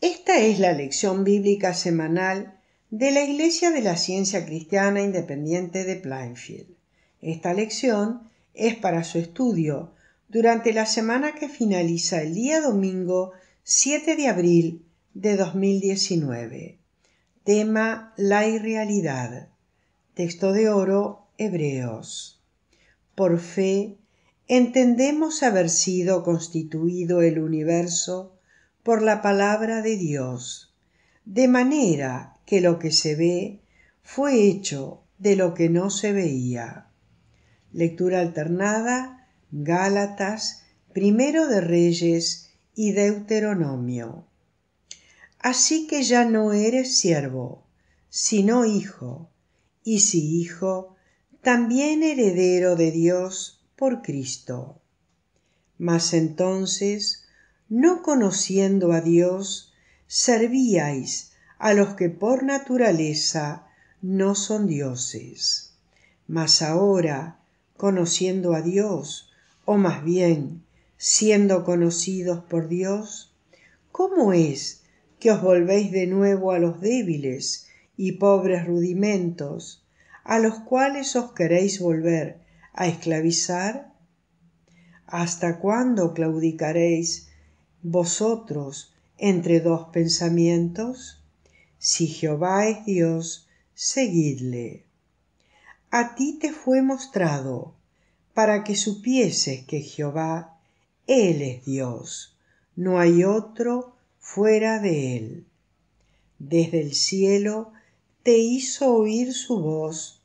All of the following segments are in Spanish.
Esta es la lección bíblica semanal de la Iglesia de la Ciencia Cristiana Independiente de Plainfield. Esta lección es para su estudio durante la semana que finaliza el día domingo 7 de abril de 2019. Tema La irrealidad. Texto de oro Hebreos. Por fe entendemos haber sido constituido el universo por la palabra de Dios, de manera que lo que se ve fue hecho de lo que no se veía. Lectura alternada, Gálatas, Primero de Reyes y Deuteronomio. Así que ya no eres siervo, sino hijo, y si hijo, también heredero de Dios por Cristo. Mas entonces, no conociendo a Dios, servíais a los que por naturaleza no son dioses. Mas ahora, conociendo a Dios, o más bien, siendo conocidos por Dios, ¿cómo es que os volvéis de nuevo a los débiles y pobres rudimentos, a los cuales os queréis volver a esclavizar? ¿Hasta cuándo claudicaréis vosotros entre dos pensamientos? Si Jehová es Dios, seguidle. A ti te fue mostrado, para que supieses que Jehová, Él es Dios, no hay otro fuera de Él. Desde el cielo te hizo oír su voz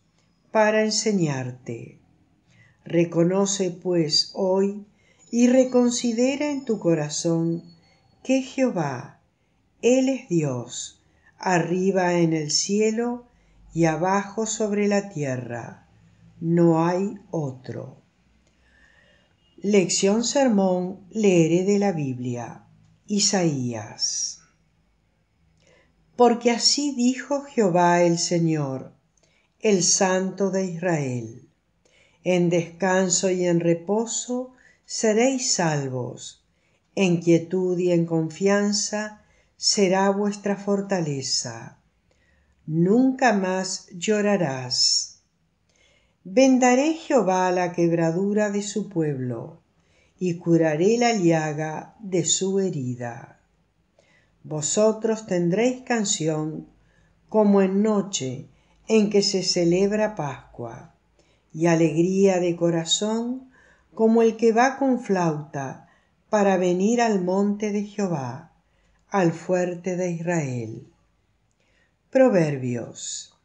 para enseñarte. Reconoce pues hoy y reconsidera en tu corazón que Jehová, Él es Dios, arriba en el cielo y abajo sobre la tierra. No hay otro. Lección Sermón leeré de la Biblia. Isaías. Porque así dijo Jehová el Señor, el Santo de Israel. En descanso y en reposo seréis salvos. En quietud y en confianza será vuestra fortaleza. Nunca más llorarás. Vendaré Jehová la quebradura de su pueblo, y curaré la llaga de su herida. Vosotros tendréis canción como en noche en que se celebra Pascua, y alegría de corazón como el que va con flauta para venir al monte de Jehová, al fuerte de Israel. Proverbios.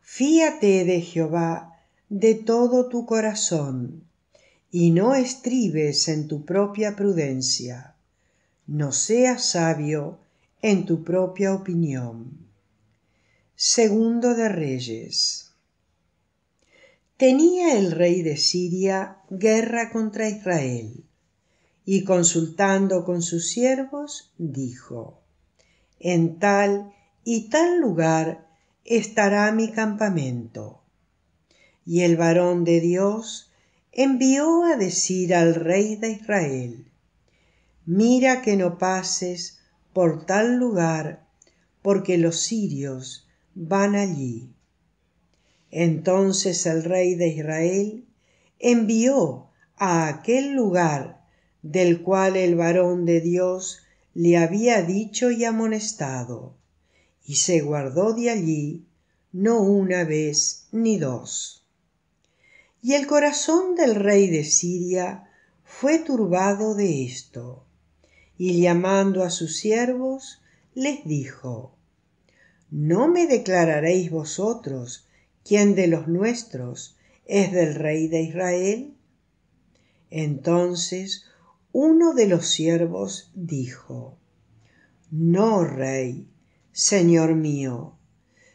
Fíate de Jehová de todo tu corazón, y no estribes en tu propia prudencia, no seas sabio en tu propia opinión. Segundo de Reyes tenía el rey de Siria guerra contra Israel. Y consultando con sus siervos, dijo, En tal y tal lugar estará mi campamento. Y el varón de Dios envió a decir al rey de Israel, Mira que no pases por tal lugar, porque los sirios van allí entonces el rey de Israel envió a aquel lugar del cual el varón de Dios le había dicho y amonestado, y se guardó de allí no una vez ni dos. Y el corazón del rey de Siria fue turbado de esto, y llamando a sus siervos, les dijo, ¿No me declararéis vosotros ¿Quién de los nuestros es del rey de Israel? Entonces uno de los siervos dijo, No, rey, señor mío,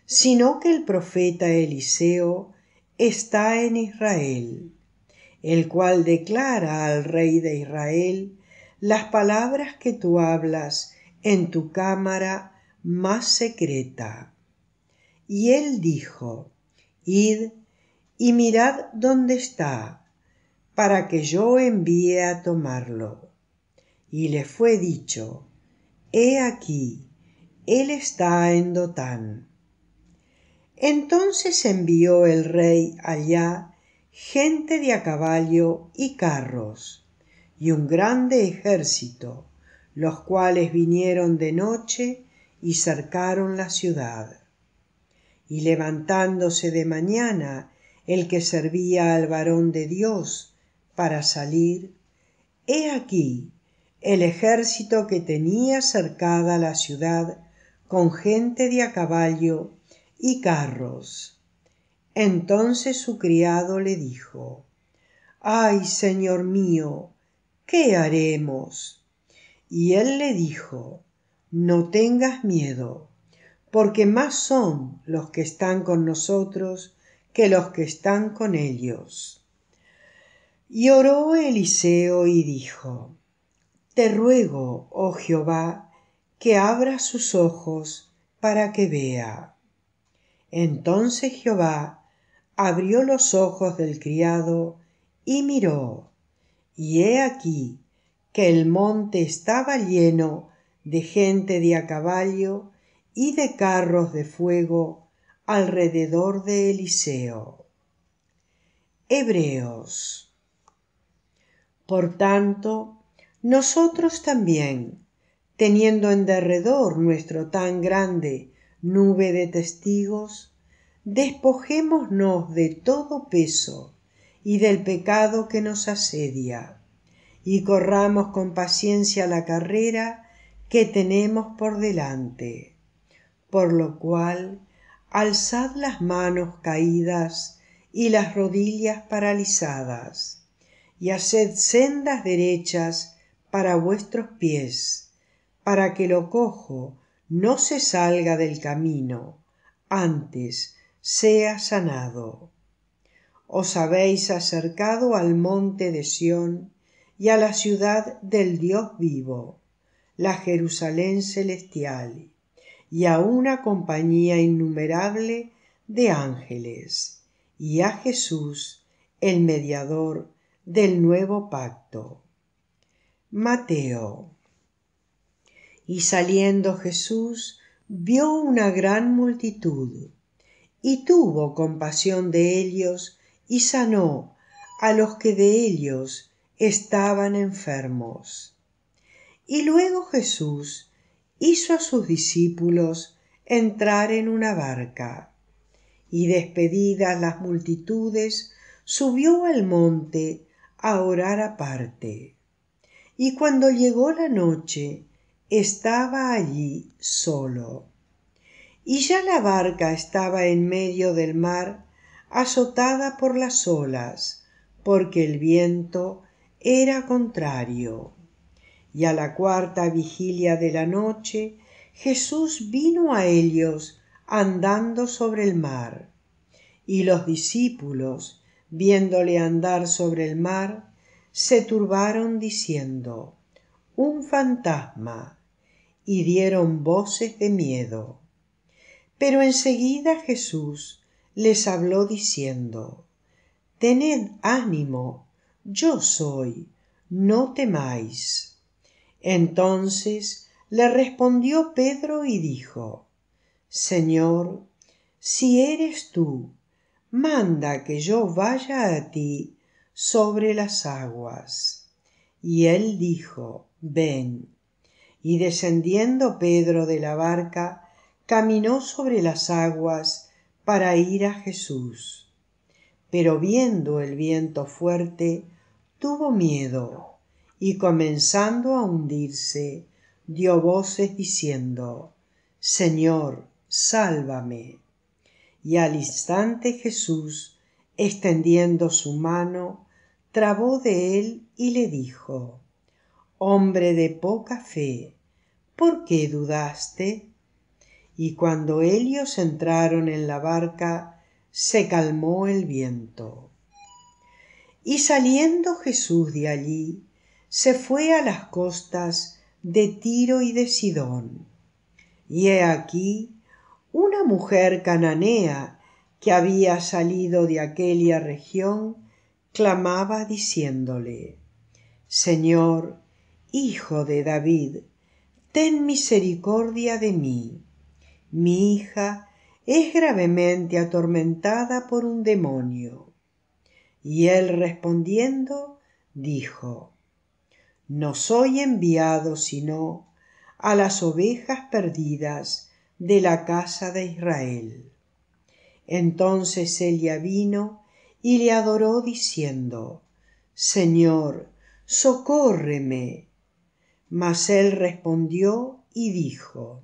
sino que el profeta Eliseo está en Israel, el cual declara al rey de Israel las palabras que tú hablas en tu cámara más secreta. Y él dijo, Id y mirad dónde está, para que yo envíe a tomarlo. Y le fue dicho, He aquí, él está en Dotán. Entonces envió el rey allá gente de a caballo y carros, y un grande ejército, los cuales vinieron de noche y cercaron la ciudad y levantándose de mañana el que servía al varón de Dios para salir, he aquí el ejército que tenía cercada la ciudad con gente de a caballo y carros. Entonces su criado le dijo, Ay, Señor mío, ¿qué haremos? Y él le dijo, No tengas miedo porque más son los que están con nosotros que los que están con ellos. Y oró Eliseo y dijo, Te ruego, oh Jehová, que abra sus ojos para que vea. Entonces Jehová abrió los ojos del criado y miró, y he aquí que el monte estaba lleno de gente de a caballo y de carros de fuego alrededor de Eliseo. Hebreos. Por tanto, nosotros también, teniendo en derredor nuestro tan grande nube de testigos, despojémonos de todo peso y del pecado que nos asedia, y corramos con paciencia la carrera que tenemos por delante por lo cual, alzad las manos caídas y las rodillas paralizadas, y haced sendas derechas para vuestros pies, para que lo cojo no se salga del camino, antes sea sanado. Os habéis acercado al monte de Sión y a la ciudad del Dios vivo, la Jerusalén celestial y a una compañía innumerable de ángeles y a Jesús, el mediador del nuevo pacto. Mateo. Y saliendo Jesús vio una gran multitud y tuvo compasión de ellos y sanó a los que de ellos estaban enfermos. Y luego Jesús hizo a sus discípulos entrar en una barca y despedidas las multitudes subió al monte a orar aparte. Y cuando llegó la noche estaba allí solo. Y ya la barca estaba en medio del mar azotada por las olas, porque el viento era contrario. Y a la cuarta vigilia de la noche Jesús vino a ellos andando sobre el mar. Y los discípulos, viéndole andar sobre el mar, se turbaron diciendo, un fantasma, y dieron voces de miedo. Pero enseguida Jesús les habló diciendo, Tened ánimo, yo soy, no temáis. Entonces le respondió Pedro y dijo, Señor, si eres tú, manda que yo vaya a ti sobre las aguas. Y él dijo, ven. Y descendiendo Pedro de la barca, caminó sobre las aguas para ir a Jesús. Pero viendo el viento fuerte, tuvo miedo y comenzando a hundirse, dio voces diciendo, Señor, sálvame. Y al instante Jesús, extendiendo su mano, trabó de él y le dijo, Hombre de poca fe, ¿por qué dudaste? Y cuando ellos entraron en la barca, se calmó el viento. Y saliendo Jesús de allí, se fue a las costas de Tiro y de Sidón. Y he aquí una mujer cananea que había salido de aquella región clamaba diciéndole, Señor, Hijo de David, ten misericordia de mí. Mi hija es gravemente atormentada por un demonio. Y él respondiendo, dijo, no soy enviado sino a las ovejas perdidas de la casa de Israel. Entonces Elia vino y le adoró diciendo, Señor, socórreme. Mas él respondió y dijo,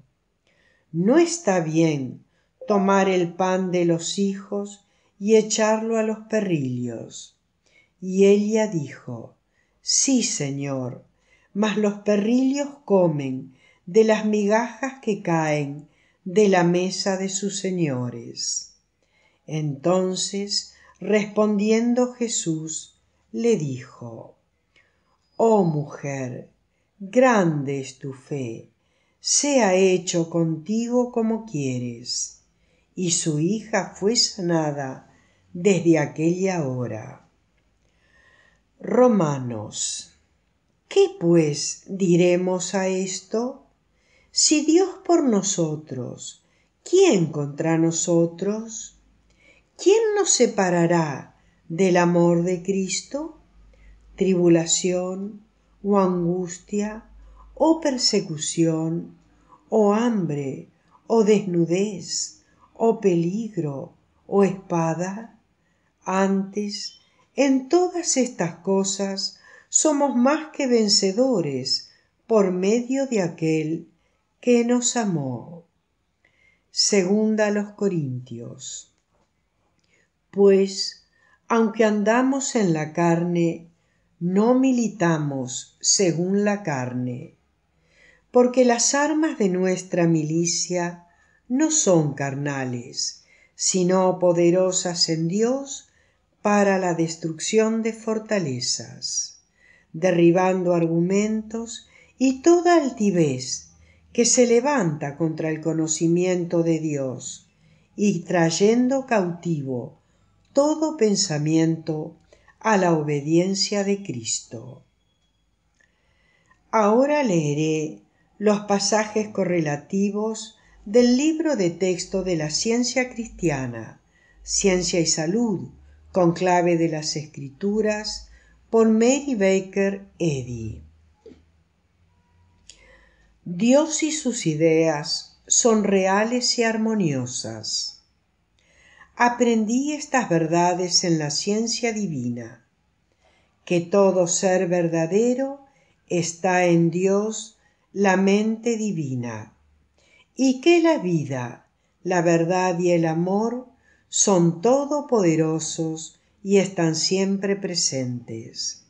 No está bien tomar el pan de los hijos y echarlo a los perrillos. Y Elia dijo, Sí, Señor, mas los perrillos comen de las migajas que caen de la mesa de sus señores. Entonces, respondiendo Jesús, le dijo, Oh mujer, grande es tu fe, sea hecho contigo como quieres. Y su hija fue sanada desde aquella hora. Romanos. ¿Qué pues diremos a esto? Si Dios por nosotros, ¿quién contra nosotros? ¿Quién nos separará del amor de Cristo? ¿Tribulación o angustia o persecución o hambre o desnudez o peligro o espada? Antes, en todas estas cosas somos más que vencedores por medio de aquel que nos amó. Segunda a los Corintios. Pues, aunque andamos en la carne, no militamos según la carne, porque las armas de nuestra milicia no son carnales, sino poderosas en Dios para la destrucción de fortalezas, derribando argumentos y toda altivez que se levanta contra el conocimiento de Dios y trayendo cautivo todo pensamiento a la obediencia de Cristo. Ahora leeré los pasajes correlativos del libro de texto de la ciencia cristiana, Ciencia y Salud, clave de las Escrituras por Mary Baker Eddy. Dios y sus ideas son reales y armoniosas. Aprendí estas verdades en la ciencia divina, que todo ser verdadero está en Dios, la mente divina, y que la vida, la verdad y el amor son todopoderosos y están siempre presentes,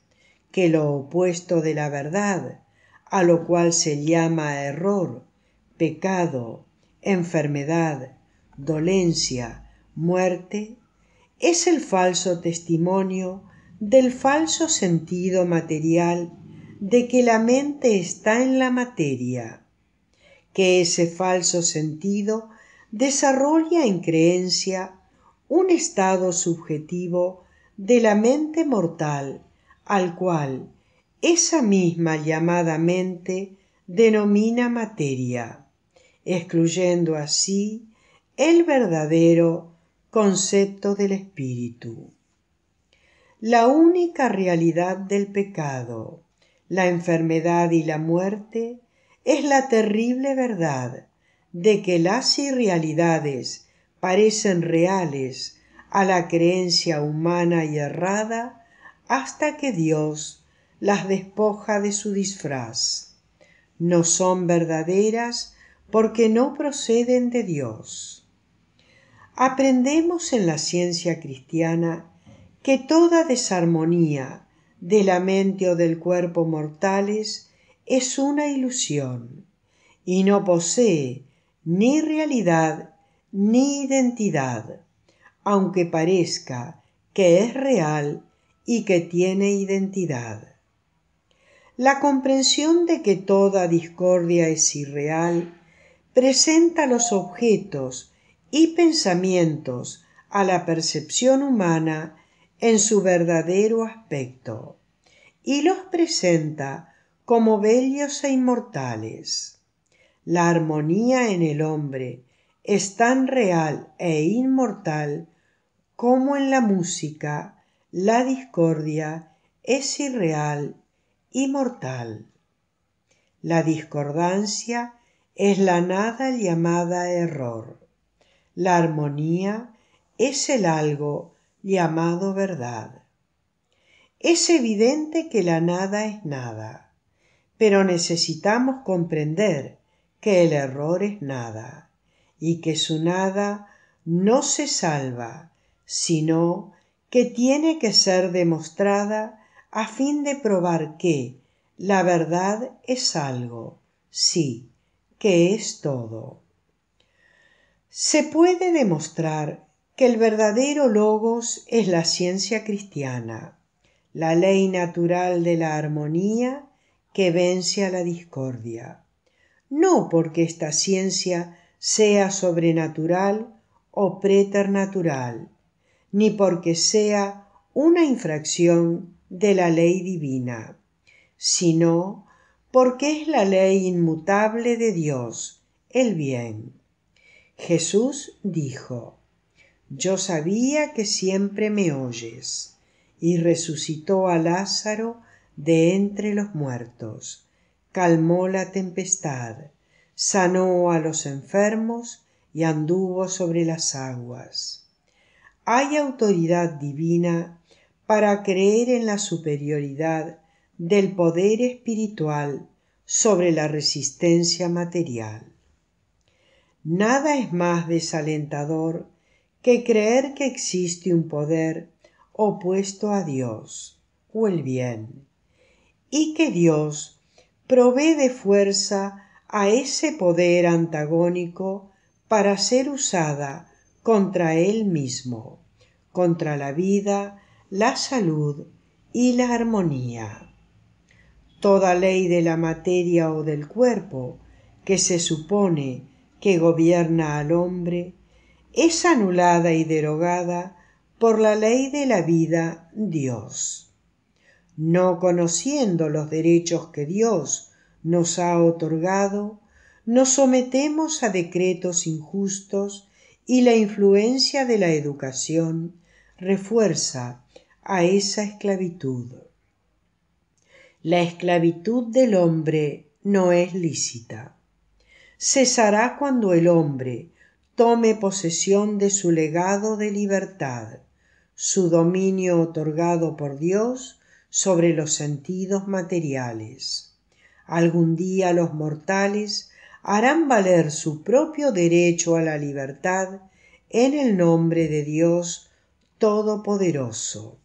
que lo opuesto de la verdad, a lo cual se llama error, pecado, enfermedad, dolencia, muerte, es el falso testimonio del falso sentido material de que la mente está en la materia, que ese falso sentido desarrolla en creencia un estado subjetivo de la mente mortal al cual esa misma llamada mente denomina materia, excluyendo así el verdadero concepto del espíritu. La única realidad del pecado, la enfermedad y la muerte es la terrible verdad de que las irrealidades parecen reales a la creencia humana y errada hasta que Dios las despoja de su disfraz. No son verdaderas porque no proceden de Dios. Aprendemos en la ciencia cristiana que toda desarmonía de la mente o del cuerpo mortales es una ilusión y no posee ni realidad ni identidad, aunque parezca que es real y que tiene identidad. La comprensión de que toda discordia es irreal presenta los objetos y pensamientos a la percepción humana en su verdadero aspecto y los presenta como bellos e inmortales. La armonía en el hombre es tan real e inmortal como en la música la discordia es irreal y mortal. La discordancia es la nada llamada error. La armonía es el algo llamado verdad. Es evidente que la nada es nada, pero necesitamos comprender que el error es nada y que su nada no se salva, sino que tiene que ser demostrada a fin de probar que la verdad es algo, sí, que es todo. Se puede demostrar que el verdadero logos es la ciencia cristiana, la ley natural de la armonía que vence a la discordia, no porque esta ciencia sea sobrenatural o preternatural, ni porque sea una infracción de la ley divina, sino porque es la ley inmutable de Dios, el bien. Jesús dijo, Yo sabía que siempre me oyes, y resucitó a Lázaro de entre los muertos, calmó la tempestad, sanó a los enfermos y anduvo sobre las aguas. Hay autoridad divina para creer en la superioridad del poder espiritual sobre la resistencia material. Nada es más desalentador que creer que existe un poder opuesto a Dios o el bien, y que Dios provee de fuerza a ese poder antagónico para ser usada contra él mismo, contra la vida, la salud y la armonía. Toda ley de la materia o del cuerpo que se supone que gobierna al hombre es anulada y derogada por la ley de la vida Dios. No conociendo los derechos que Dios nos ha otorgado, nos sometemos a decretos injustos y la influencia de la educación refuerza a esa esclavitud. La esclavitud del hombre no es lícita. Cesará cuando el hombre tome posesión de su legado de libertad, su dominio otorgado por Dios sobre los sentidos materiales. Algún día los mortales harán valer su propio derecho a la libertad en el nombre de Dios Todopoderoso.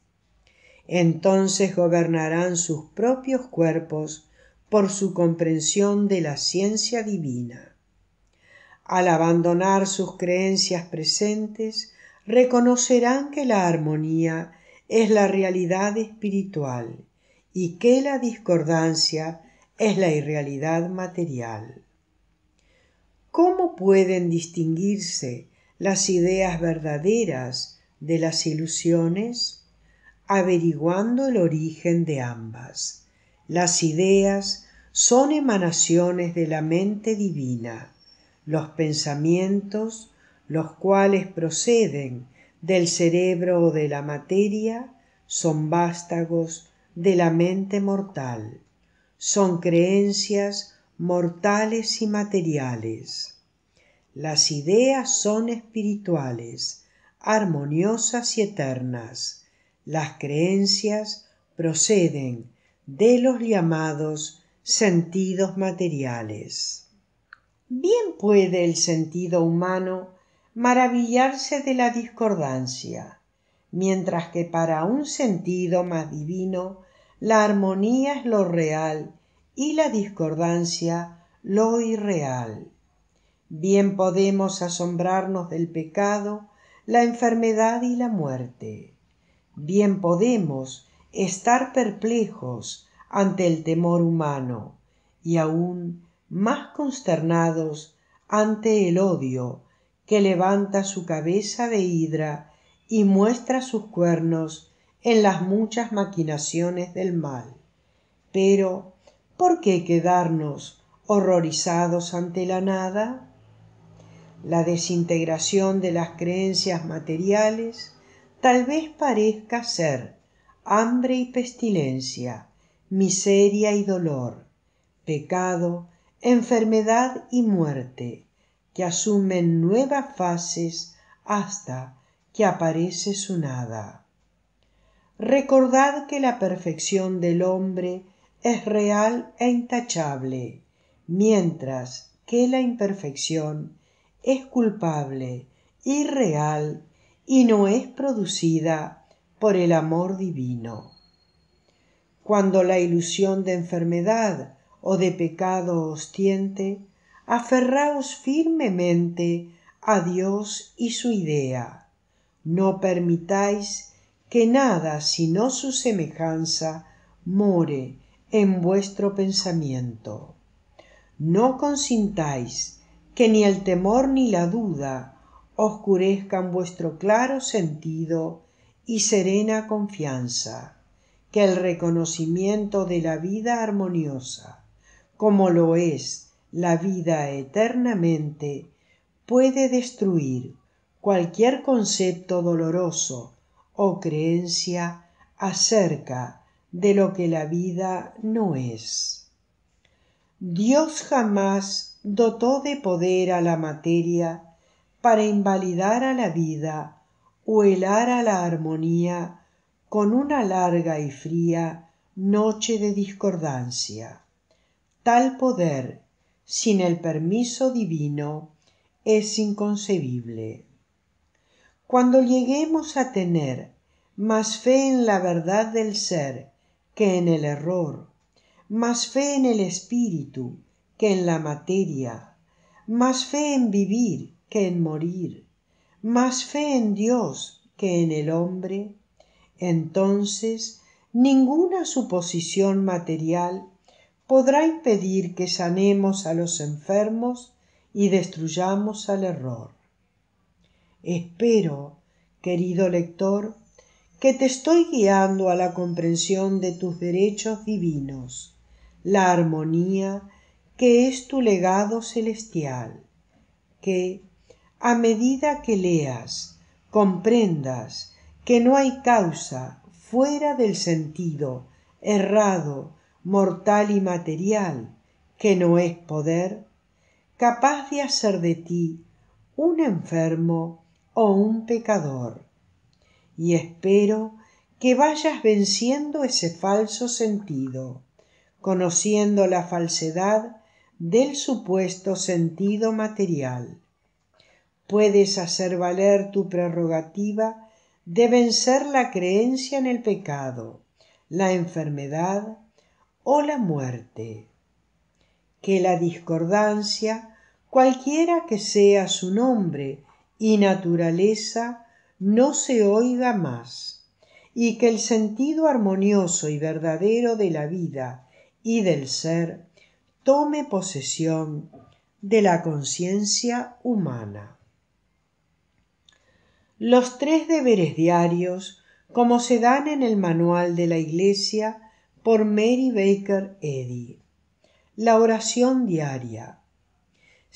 Entonces gobernarán sus propios cuerpos por su comprensión de la ciencia divina. Al abandonar sus creencias presentes, reconocerán que la armonía es la realidad espiritual y que la discordancia es la irrealidad material. ¿Cómo pueden distinguirse las ideas verdaderas de las ilusiones? Averiguando el origen de ambas. Las ideas son emanaciones de la mente divina, los pensamientos, los cuales proceden del cerebro o de la materia, son vástagos de la mente mortal son creencias mortales y materiales. Las ideas son espirituales, armoniosas y eternas. Las creencias proceden de los llamados sentidos materiales. Bien puede el sentido humano maravillarse de la discordancia, mientras que para un sentido más divino la armonía es lo real y la discordancia lo irreal. Bien podemos asombrarnos del pecado, la enfermedad y la muerte. Bien podemos estar perplejos ante el temor humano y aún más consternados ante el odio que levanta su cabeza de hidra y muestra sus cuernos en las muchas maquinaciones del mal. Pero, ¿por qué quedarnos horrorizados ante la nada? La desintegración de las creencias materiales tal vez parezca ser hambre y pestilencia, miseria y dolor, pecado, enfermedad y muerte, que asumen nuevas fases hasta que aparece su nada recordad que la perfección del hombre es real e intachable, mientras que la imperfección es culpable, irreal y no es producida por el amor divino. Cuando la ilusión de enfermedad o de pecado os tiente, aferraos firmemente a Dios y su idea. No permitáis que nada sino su semejanza more en vuestro pensamiento. No consintáis que ni el temor ni la duda oscurezcan vuestro claro sentido y serena confianza, que el reconocimiento de la vida armoniosa, como lo es la vida eternamente, puede destruir cualquier concepto doloroso o creencia acerca de lo que la vida no es. Dios jamás dotó de poder a la materia para invalidar a la vida o helar a la armonía con una larga y fría noche de discordancia. Tal poder, sin el permiso divino, es inconcebible. Cuando lleguemos a tener más fe en la verdad del ser que en el error, más fe en el espíritu que en la materia, más fe en vivir que en morir, más fe en Dios que en el hombre, entonces ninguna suposición material podrá impedir que sanemos a los enfermos y destruyamos al error. Espero, querido lector, que te estoy guiando a la comprensión de tus derechos divinos, la armonía que es tu legado celestial, que, a medida que leas, comprendas que no hay causa fuera del sentido, errado, mortal y material, que no es poder, capaz de hacer de ti un enfermo o un pecador. Y espero que vayas venciendo ese falso sentido, conociendo la falsedad del supuesto sentido material. Puedes hacer valer tu prerrogativa de vencer la creencia en el pecado, la enfermedad o la muerte. Que la discordancia, cualquiera que sea su nombre, y naturaleza no se oiga más, y que el sentido armonioso y verdadero de la vida y del ser tome posesión de la conciencia humana. Los tres deberes diarios, como se dan en el manual de la Iglesia por Mary Baker Eddy. La oración diaria,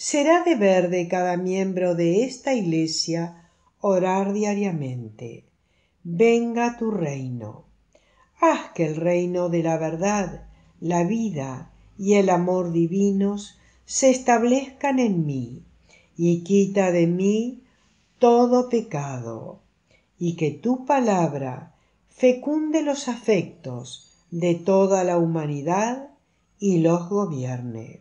será deber de cada miembro de esta Iglesia orar diariamente. Venga tu reino. Haz que el reino de la verdad, la vida y el amor divinos se establezcan en mí y quita de mí todo pecado y que tu palabra fecunde los afectos de toda la humanidad y los gobierne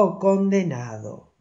o condenado.